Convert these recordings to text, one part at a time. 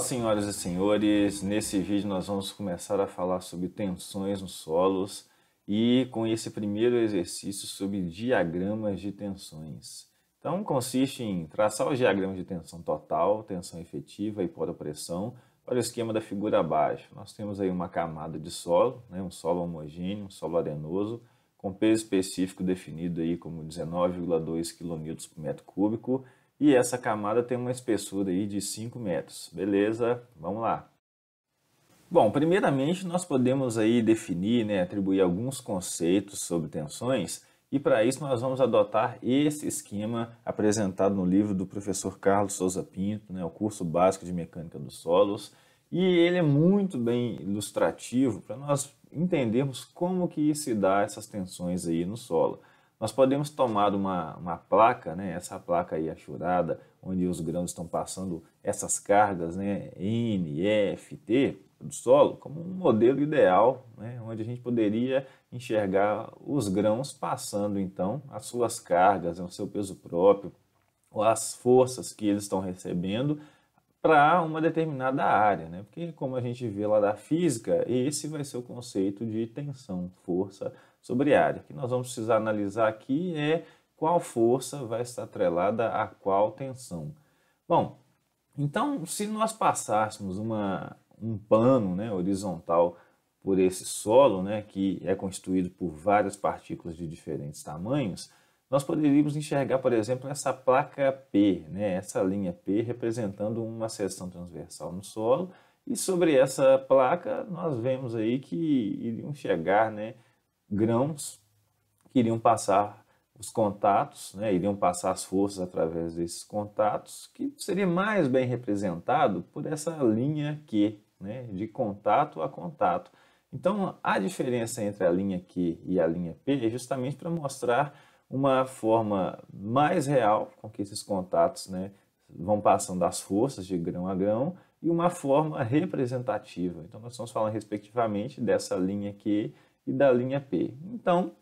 senhoras e senhores, nesse vídeo nós vamos começar a falar sobre tensões nos solos e com esse primeiro exercício sobre diagramas de tensões. Então consiste em traçar os diagramas de tensão total, tensão efetiva e pressão. para o esquema da figura abaixo. Nós temos aí uma camada de solo, né, um solo homogêneo, um solo arenoso, com peso específico definido aí como 19,2 kN por metro cúbico, e essa camada tem uma espessura aí de 5 metros. Beleza? Vamos lá. Bom, primeiramente nós podemos aí definir, né, atribuir alguns conceitos sobre tensões e para isso nós vamos adotar esse esquema apresentado no livro do professor Carlos Souza Pinto, né, o curso básico de mecânica dos solos, e ele é muito bem ilustrativo para nós entendermos como que se dá essas tensões aí no solo. Nós podemos tomar uma, uma placa, né, essa placa aí achurada, onde os grãos estão passando essas cargas, né, N, F, T, do solo, como um modelo ideal, né, onde a gente poderia enxergar os grãos passando, então, as suas cargas, né, o seu peso próprio, as forças que eles estão recebendo para uma determinada área, né? Porque como a gente vê lá da física, esse vai ser o conceito de tensão, força sobre área. O que nós vamos precisar analisar aqui é qual força vai estar atrelada a qual tensão. Bom, então se nós passássemos uma, um pano né, horizontal por esse solo, né, que é constituído por várias partículas de diferentes tamanhos, nós poderíamos enxergar, por exemplo, essa placa P, né, essa linha P representando uma seção transversal no solo, e sobre essa placa nós vemos aí que iriam chegar né, grãos que iriam passar os contatos, né, iriam passar as forças através desses contatos, que seria mais bem representado por essa linha Q, né, de contato a contato. Então, a diferença entre a linha Q e a linha P é justamente para mostrar uma forma mais real com que esses contatos né, vão passando das forças de grão a grão e uma forma representativa. Então, nós estamos falando respectivamente dessa linha Q e da linha P. Então,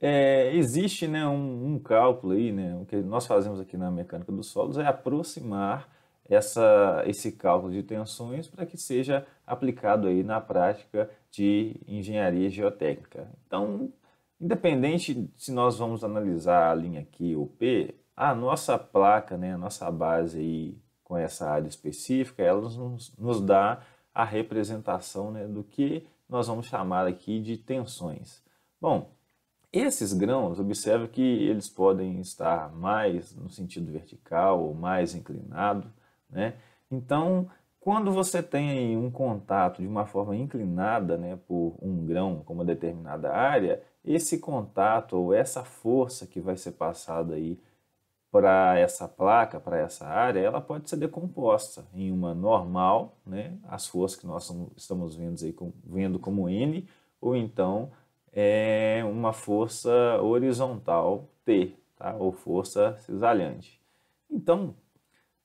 é, existe né, um, um, cálculo aí, né, o que nós fazemos aqui na mecânica dos solos é aproximar essa, esse cálculo de tensões para que seja aplicado aí na prática de engenharia geotécnica. Então, Independente se nós vamos analisar a linha Q ou P, a nossa placa, né, a nossa base aí com essa área específica, ela nos, nos dá a representação né, do que nós vamos chamar aqui de tensões. Bom, esses grãos, observe que eles podem estar mais no sentido vertical ou mais inclinado, né? Então, quando você tem um contato de uma forma inclinada né, por um grão com uma determinada área, esse contato ou essa força que vai ser passada aí para essa placa, para essa área, ela pode ser decomposta em uma normal, né, as forças que nós estamos vendo, aí, vendo como N, ou então é uma força horizontal T, tá, ou força cisalhante. Então,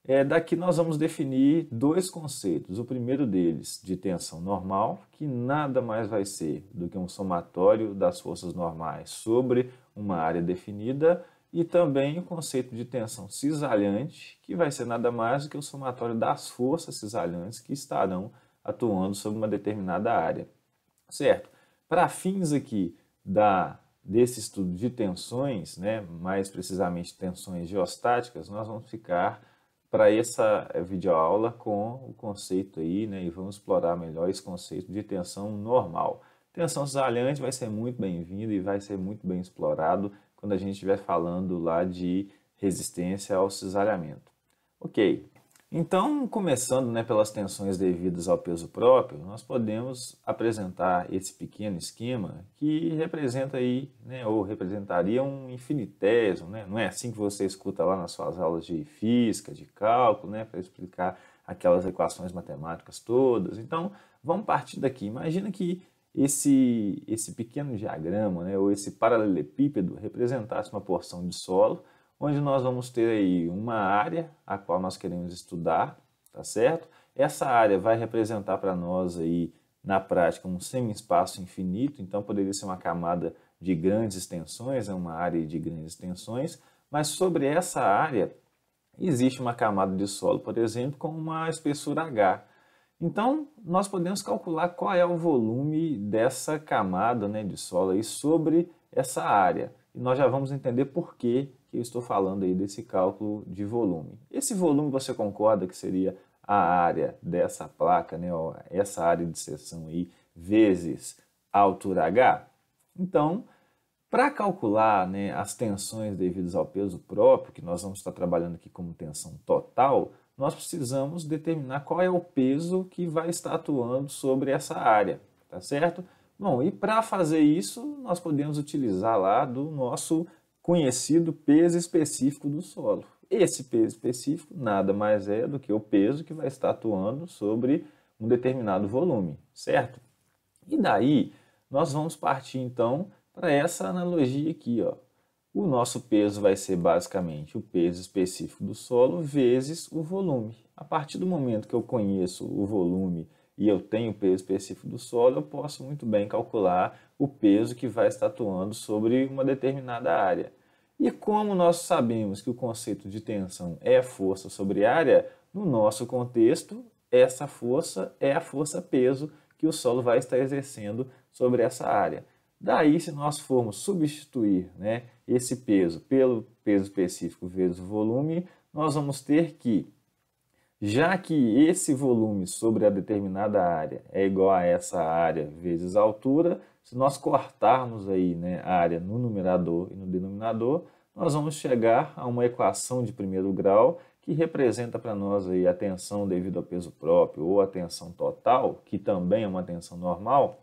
é, daqui nós vamos definir dois conceitos. O primeiro deles, de tensão normal, que nada mais vai ser do que um somatório das forças normais sobre uma área definida, e também o conceito de tensão cisalhante, que vai ser nada mais do que o somatório das forças cisalhantes que estarão atuando sobre uma determinada área. Certo? Para fins aqui da desse estudo de tensões, né, mais precisamente tensões geostáticas, nós vamos ficar para essa eh, videoaula com o conceito aí, né? E vamos explorar melhor esse conceito de tensão normal. Tensão cisalhante vai ser muito bem-vinda e vai ser muito bem explorado quando a gente estiver falando lá de resistência ao cisalhamento. Ok, então, começando né, pelas tensões devidas ao peso próprio, nós podemos apresentar esse pequeno esquema que representa aí, né, ou representaria um infinitésimo, né? não é assim que você escuta lá nas suas aulas de física, de cálculo, né, para explicar aquelas equações matemáticas todas. Então, vamos partir daqui. Imagina que esse, esse pequeno diagrama, né, ou esse paralelepípedo, representasse uma porção de solo, onde nós vamos ter aí uma área a qual nós queremos estudar, tá certo? Essa área vai representar para nós aí na prática um semi-espaço infinito, então poderia ser uma camada de grandes extensões, é uma área de grandes extensões, mas sobre essa área existe uma camada de solo, por exemplo, com uma espessura H. Então, nós podemos calcular qual é o volume dessa camada né, de solo aí sobre essa área. E nós já vamos entender por que que eu estou falando aí desse cálculo de volume. Esse volume você concorda que seria a área dessa placa, né, ó, essa área de seção aí, vezes a altura H? Então, para calcular né, as tensões devidas ao peso próprio, que nós vamos estar trabalhando aqui como tensão total, nós precisamos determinar qual é o peso que vai estar atuando sobre essa área, tá certo? Bom, e para fazer isso, nós podemos utilizar lá do nosso conhecido peso específico do solo. Esse peso específico nada mais é do que o peso que vai estar atuando sobre um determinado volume, certo? E daí nós vamos partir então para essa analogia aqui, ó. O nosso peso vai ser basicamente o peso específico do solo vezes o volume. A partir do momento que eu conheço o volume e eu tenho o peso específico do solo, eu posso muito bem calcular o peso que vai estar atuando sobre uma determinada área. E como nós sabemos que o conceito de tensão é força sobre área, no nosso contexto, essa força é a força-peso que o solo vai estar exercendo sobre essa área. Daí, se nós formos substituir né, esse peso pelo peso específico vezes o volume, nós vamos ter que, já que esse volume sobre a determinada área é igual a essa área vezes a altura, se nós cortarmos aí né, a área no numerador e no denominador, nós vamos chegar a uma equação de primeiro grau que representa para nós aí a tensão devido ao peso próprio ou a tensão total, que também é uma tensão normal,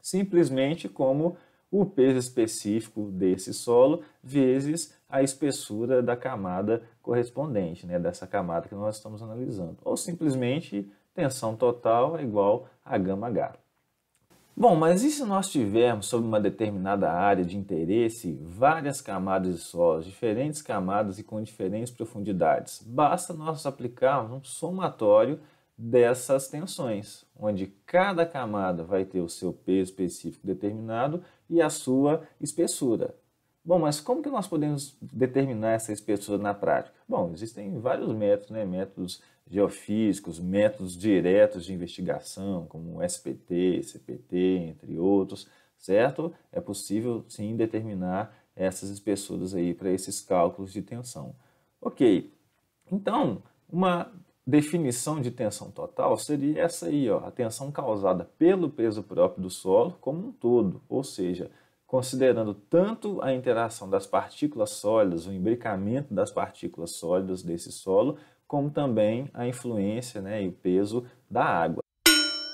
simplesmente como o peso específico desse solo vezes a espessura da camada correspondente, né, dessa camada que nós estamos analisando. Ou simplesmente tensão total é igual a H. Bom, mas e se nós tivermos sobre uma determinada área de interesse várias camadas de solos, diferentes camadas e com diferentes profundidades? Basta nós aplicarmos um somatório dessas tensões, onde cada camada vai ter o seu peso específico determinado e a sua espessura. Bom, mas como que nós podemos determinar essa espessura na prática? Bom, existem vários métodos, né? métodos geofísicos, métodos diretos de investigação, como SPT, CPT, entre outros, certo? É possível sim determinar essas espessuras aí para esses cálculos de tensão. Ok, então uma definição de tensão total seria essa aí, ó, a tensão causada pelo peso próprio do solo como um todo, ou seja, considerando tanto a interação das partículas sólidas, o imbricamento das partículas sólidas desse solo, como também a influência né, e o peso da água.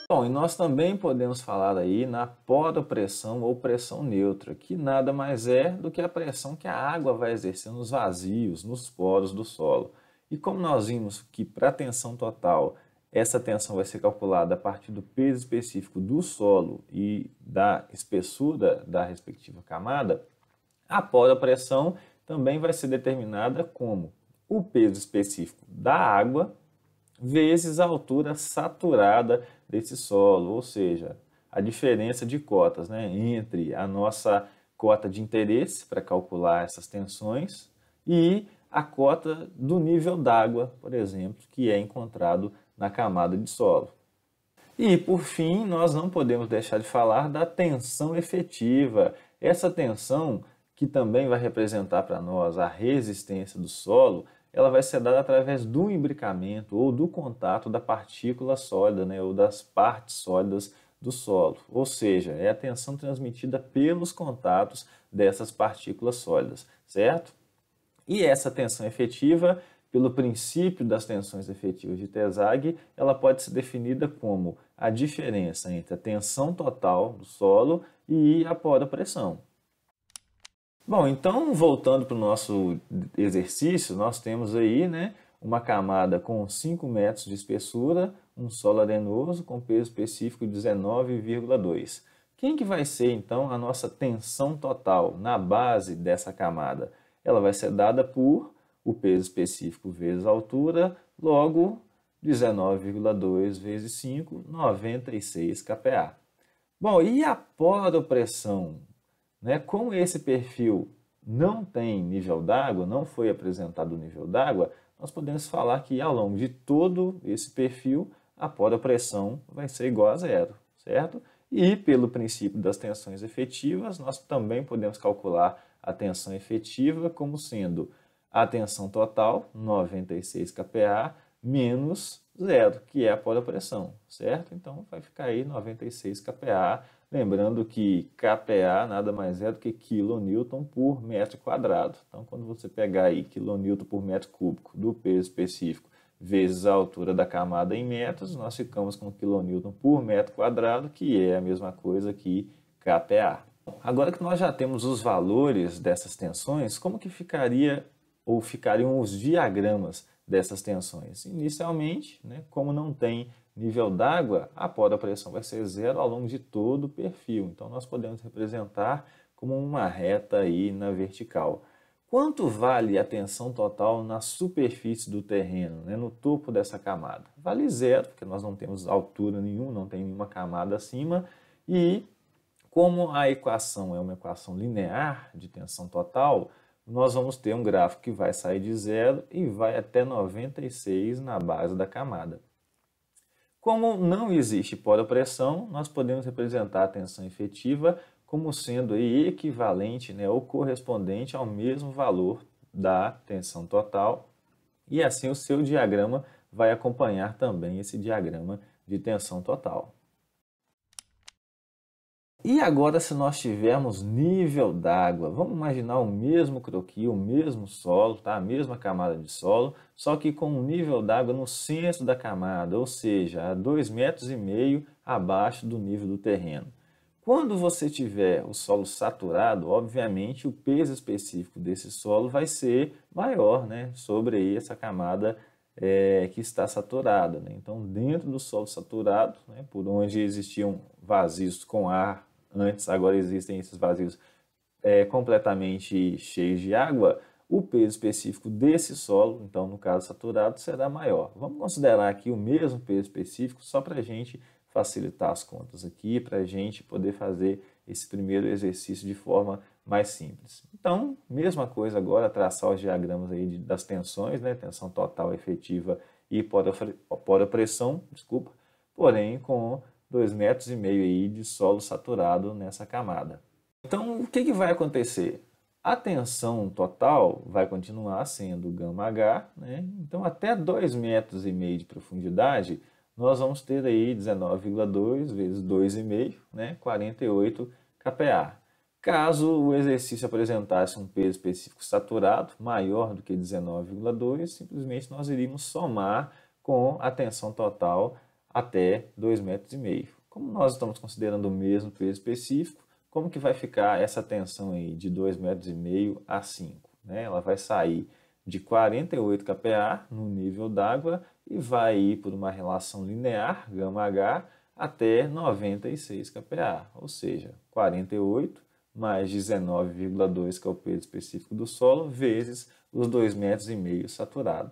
Bom, e nós também podemos falar aí na podopressão ou pressão neutra, que nada mais é do que a pressão que a água vai exercer nos vazios, nos poros do solo. E como nós vimos que para a tensão total essa tensão vai ser calculada a partir do peso específico do solo e da espessura da respectiva camada. A pressão também vai ser determinada como o peso específico da água vezes a altura saturada desse solo, ou seja, a diferença de cotas né, entre a nossa cota de interesse para calcular essas tensões e a cota do nível d'água, por exemplo, que é encontrado na camada de solo. E, por fim, nós não podemos deixar de falar da tensão efetiva. Essa tensão, que também vai representar para nós a resistência do solo, ela vai ser dada através do imbricamento ou do contato da partícula sólida, né, ou das partes sólidas do solo. Ou seja, é a tensão transmitida pelos contatos dessas partículas sólidas, certo? E essa tensão efetiva pelo princípio das tensões efetivas de Terzag, ela pode ser definida como a diferença entre a tensão total do solo e a pressão. Bom, então voltando para o nosso exercício, nós temos aí né, uma camada com 5 metros de espessura, um solo arenoso com peso específico de 19,2. Quem que vai ser então a nossa tensão total na base dessa camada? Ela vai ser dada por o peso específico vezes a altura, logo 19,2 vezes 5, 96 kPa. Bom, e a poropressão? Né? Como esse perfil não tem nível d'água, não foi apresentado o nível d'água, nós podemos falar que ao longo de todo esse perfil, a poropressão vai ser igual a zero, certo? E pelo princípio das tensões efetivas, nós também podemos calcular a tensão efetiva como sendo a tensão total, 96 kPa, menos zero, que é a pressão certo? Então vai ficar aí 96 kPa, lembrando que kPa nada mais é do que kN por metro quadrado. Então quando você pegar aí kN por metro cúbico do peso específico vezes a altura da camada em metros, nós ficamos com kN por metro quadrado, que é a mesma coisa que kPa. Agora que nós já temos os valores dessas tensões, como que ficaria ou ficariam os diagramas dessas tensões. Inicialmente, né, como não tem nível d'água, a poda pressão vai ser zero ao longo de todo o perfil. Então, nós podemos representar como uma reta aí na vertical. Quanto vale a tensão total na superfície do terreno, né, no topo dessa camada? Vale zero, porque nós não temos altura nenhuma, não tem nenhuma camada acima. E como a equação é uma equação linear de tensão total, nós vamos ter um gráfico que vai sair de zero e vai até 96 na base da camada. Como não existe poropressão, nós podemos representar a tensão efetiva como sendo equivalente né, ou correspondente ao mesmo valor da tensão total. E assim o seu diagrama vai acompanhar também esse diagrama de tensão total. E agora, se nós tivermos nível d'água, vamos imaginar o mesmo croquis, o mesmo solo, tá? a mesma camada de solo, só que com um nível d'água no centro da camada, ou seja, a 2,5 metros e meio abaixo do nível do terreno. Quando você tiver o solo saturado, obviamente o peso específico desse solo vai ser maior né? sobre essa camada é, que está saturada. Né? Então, dentro do solo saturado, né, por onde existiam vazios com ar antes, agora existem esses vazios é, completamente cheios de água, o peso específico desse solo, então no caso saturado, será maior. Vamos considerar aqui o mesmo peso específico só para a gente facilitar as contas aqui, para a gente poder fazer esse primeiro exercício de forma mais simples. Então, mesma coisa agora, traçar os diagramas aí de, das tensões, né? tensão total efetiva e por opressão, desculpa, porém com 2,5 metros e meio aí de solo saturado nessa camada. Então, o que, que vai acontecer? A tensão total vai continuar sendo gama H, né? então até 2,5 metros e meio de profundidade, nós vamos ter aí 19,2 vezes 2,5, né? 48 kPa. Caso o exercício apresentasse um peso específico saturado maior do que 19,2, simplesmente nós iríamos somar com a tensão total até 2,5 metros. e meio. Como nós estamos considerando o mesmo peso específico, como que vai ficar essa tensão aí de 2,5 metros e meio a 5? Né? Ela vai sair de 48 kPa no nível d'água e vai ir por uma relação linear, γH, até 96 kPa, ou seja, 48 mais 19,2, que é o peso específico do solo, vezes os 2,5 metros e meio saturado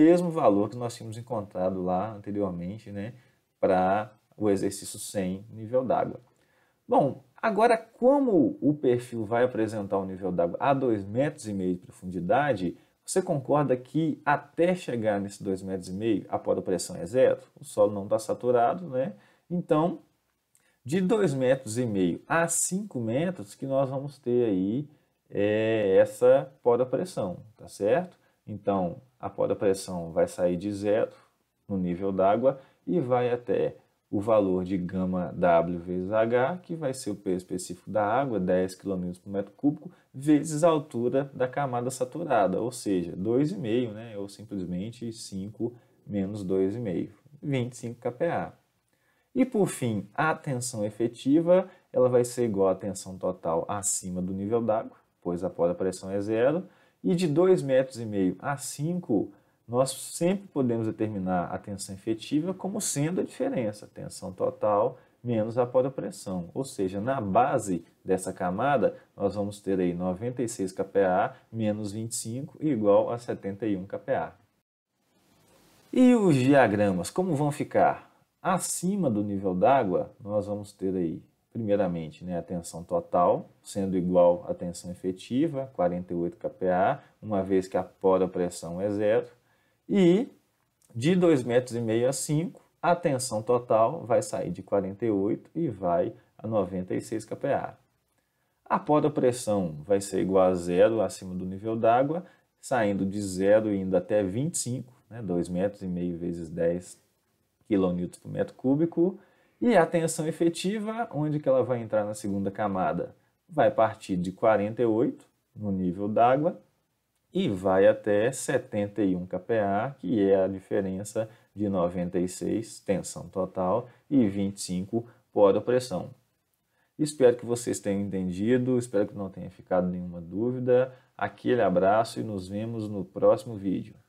mesmo valor que nós tínhamos encontrado lá anteriormente, né, para o exercício sem nível d'água. Bom, agora como o perfil vai apresentar o um nível d'água a 2,5 metros e meio de profundidade, você concorda que até chegar nesse 2,5 metros e meio, a pressão é zero? O solo não está saturado, né? Então, de 2,5 metros e meio a 5 metros que nós vamos ter aí é, essa pressão, tá certo? Então, a pressão vai sair de zero no nível d'água e vai até o valor de gama W vezes H, que vai ser o peso específico da água, 10 kg por metro cúbico, vezes a altura da camada saturada, ou seja, 2,5, né? ou simplesmente 5 menos 2,5, 25 kPa. E por fim, a tensão efetiva ela vai ser igual à tensão total acima do nível d'água, pois a pressão é zero, e de 2,5 metros e meio a 5, nós sempre podemos determinar a tensão efetiva como sendo a diferença, tensão total menos a pressão. Ou seja, na base dessa camada, nós vamos ter aí 96 kPa menos 25 igual a 71 kPa. E os diagramas, como vão ficar? Acima do nível d'água, nós vamos ter aí primeiramente, né, a tensão total, sendo igual à tensão efetiva, 48 kPa, uma vez que a pressão é zero, e de 2,5 metros e meio a 5, a tensão total vai sair de 48 e vai a 96 kPa. A pressão vai ser igual a zero acima do nível d'água, saindo de zero e indo até 25, né, 2 metros e meio vezes 10 kN por metro cúbico, e a tensão efetiva, onde que ela vai entrar na segunda camada? Vai partir de 48 no nível d'água e vai até 71 kPa, que é a diferença de 96 tensão total e 25 pressão. Espero que vocês tenham entendido, espero que não tenha ficado nenhuma dúvida. Aquele abraço e nos vemos no próximo vídeo.